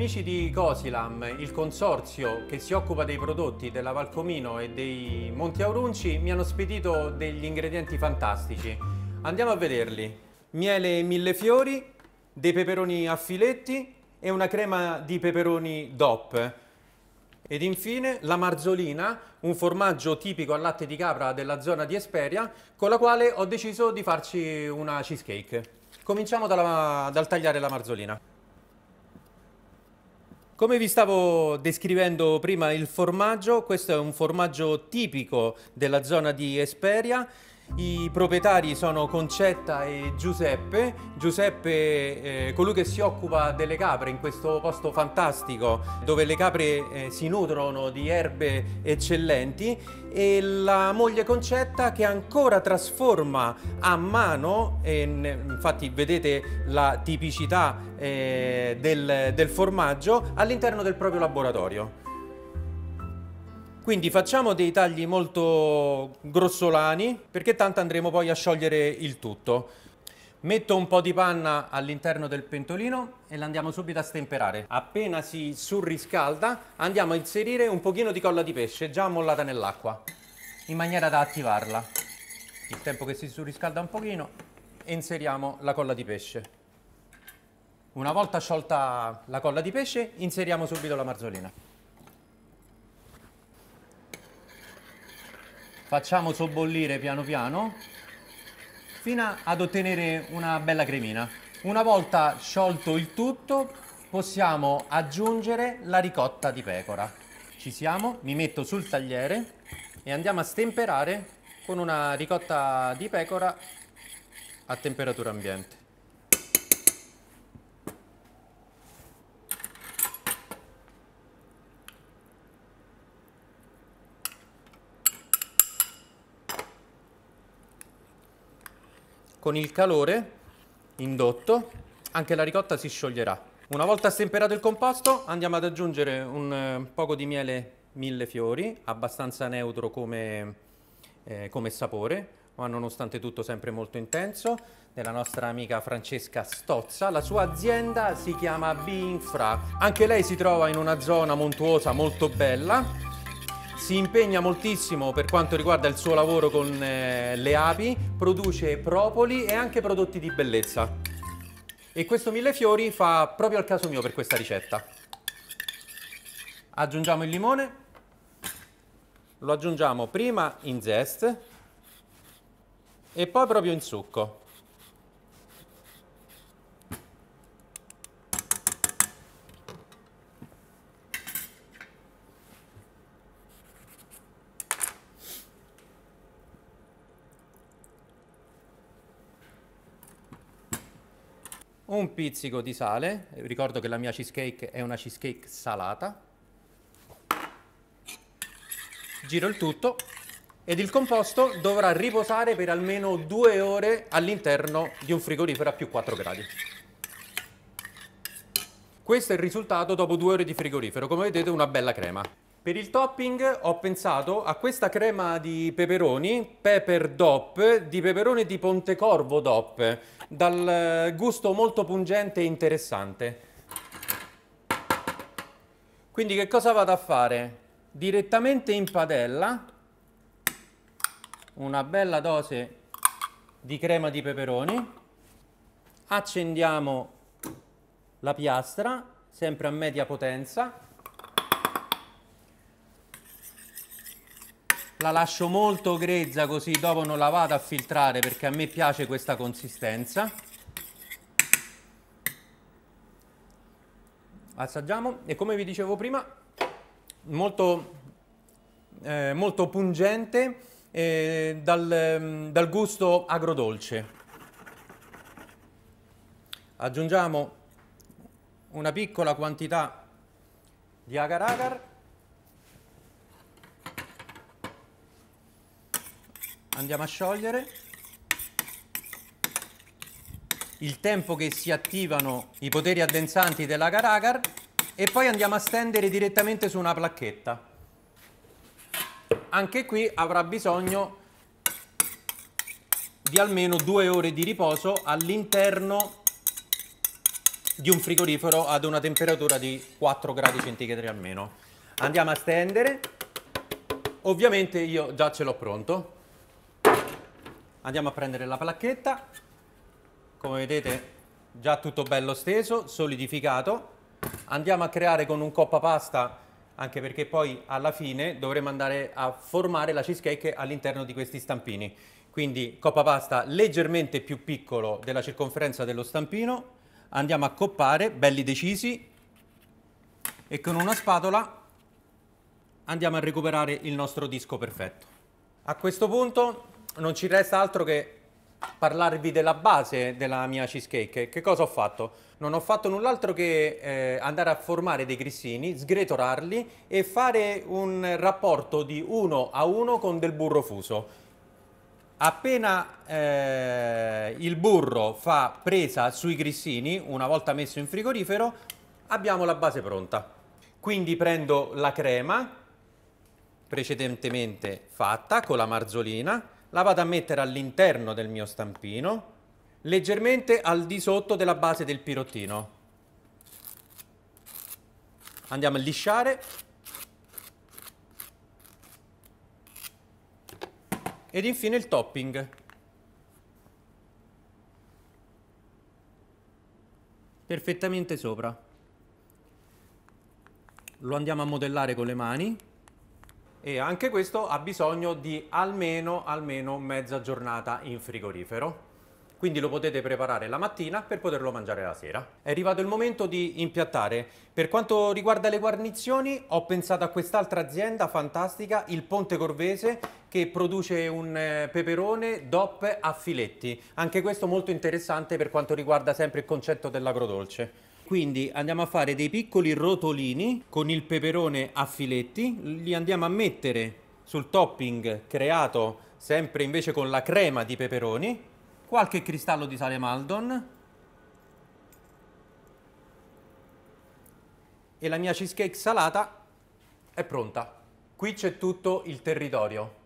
amici di Cosilam, il consorzio che si occupa dei prodotti della Valcomino e dei Monti Aurunci, mi hanno spedito degli ingredienti fantastici. Andiamo a vederli. Miele mille fiori, dei peperoni a filetti e una crema di peperoni DOP. Ed infine la marzolina, un formaggio tipico al latte di capra della zona di Esperia, con la quale ho deciso di farci una cheesecake. Cominciamo dalla, dal tagliare la marzolina. Come vi stavo descrivendo prima il formaggio, questo è un formaggio tipico della zona di Esperia, i proprietari sono Concetta e Giuseppe. Giuseppe è eh, colui che si occupa delle capre in questo posto fantastico dove le capre eh, si nutrono di erbe eccellenti e la moglie Concetta che ancora trasforma a mano, infatti vedete la tipicità eh, del formaggio, all'interno del proprio laboratorio. Quindi facciamo dei tagli molto grossolani perché tanto andremo poi a sciogliere il tutto. Metto un po' di panna all'interno del pentolino e l'andiamo subito a stemperare. Appena si surriscalda andiamo a inserire un pochino di colla di pesce già mollata nell'acqua in maniera da attivarla. Il tempo che si surriscalda un pochino inseriamo la colla di pesce. Una volta sciolta la colla di pesce inseriamo subito la marzolina. facciamo sobbollire piano piano fino ad ottenere una bella cremina. Una volta sciolto il tutto possiamo aggiungere la ricotta di pecora. Ci siamo, mi metto sul tagliere e andiamo a stemperare con una ricotta di pecora a temperatura ambiente. Con il calore indotto anche la ricotta si scioglierà. Una volta stemperato il composto andiamo ad aggiungere un eh, poco di miele mille fiori, abbastanza neutro come, eh, come sapore, ma nonostante tutto sempre molto intenso, della nostra amica Francesca Stozza. La sua azienda si chiama Binfra. Anche lei si trova in una zona montuosa molto bella si impegna moltissimo per quanto riguarda il suo lavoro con eh, le api, produce propoli e anche prodotti di bellezza. E questo mille fiori fa proprio al caso mio per questa ricetta. Aggiungiamo il limone, lo aggiungiamo prima in zest e poi proprio in succo. un pizzico di sale, ricordo che la mia cheesecake è una cheesecake salata, giro il tutto ed il composto dovrà riposare per almeno due ore all'interno di un frigorifero a più 4 gradi. Questo è il risultato dopo due ore di frigorifero, come vedete una bella crema. Per il topping ho pensato a questa crema di peperoni, pepper dop, di peperone di Pontecorvo dop, dal gusto molto pungente e interessante. Quindi che cosa vado a fare? Direttamente in padella una bella dose di crema di peperoni, accendiamo la piastra, sempre a media potenza, la lascio molto grezza così dopo non la vado a filtrare perché a me piace questa consistenza. Assaggiamo e come vi dicevo prima, molto, eh, molto pungente eh, dal, mm, dal gusto agrodolce. Aggiungiamo una piccola quantità di agar agar andiamo a sciogliere il tempo che si attivano i poteri addensanti della Caragar e poi andiamo a stendere direttamente su una placchetta anche qui avrà bisogno di almeno due ore di riposo all'interno di un frigorifero ad una temperatura di 4 gradi centigradi almeno andiamo a stendere ovviamente io già ce l'ho pronto andiamo a prendere la placchetta come vedete già tutto bello steso solidificato andiamo a creare con un coppa pasta anche perché poi alla fine dovremo andare a formare la cheesecake all'interno di questi stampini quindi coppa pasta leggermente più piccolo della circonferenza dello stampino andiamo a coppare belli decisi e con una spatola andiamo a recuperare il nostro disco perfetto a questo punto non ci resta altro che parlarvi della base della mia cheesecake. Che cosa ho fatto? Non ho fatto null'altro che eh, andare a formare dei grissini, sgretolarli e fare un rapporto di 1 a 1 con del burro fuso. Appena eh, il burro fa presa sui grissini, una volta messo in frigorifero, abbiamo la base pronta. Quindi prendo la crema precedentemente fatta con la marzolina, la vado a mettere all'interno del mio stampino, leggermente al di sotto della base del pirottino. Andiamo a lisciare. Ed infine il topping. Perfettamente sopra. Lo andiamo a modellare con le mani e anche questo ha bisogno di almeno, almeno mezza giornata in frigorifero. Quindi lo potete preparare la mattina per poterlo mangiare la sera. È arrivato il momento di impiattare. Per quanto riguarda le guarnizioni, ho pensato a quest'altra azienda fantastica, il Ponte Corvese, che produce un eh, peperone DOP a filetti. Anche questo molto interessante per quanto riguarda sempre il concetto dell'agrodolce. Quindi andiamo a fare dei piccoli rotolini con il peperone a filetti, li andiamo a mettere sul topping creato sempre invece con la crema di peperoni, qualche cristallo di sale Maldon e la mia cheesecake salata è pronta. Qui c'è tutto il territorio.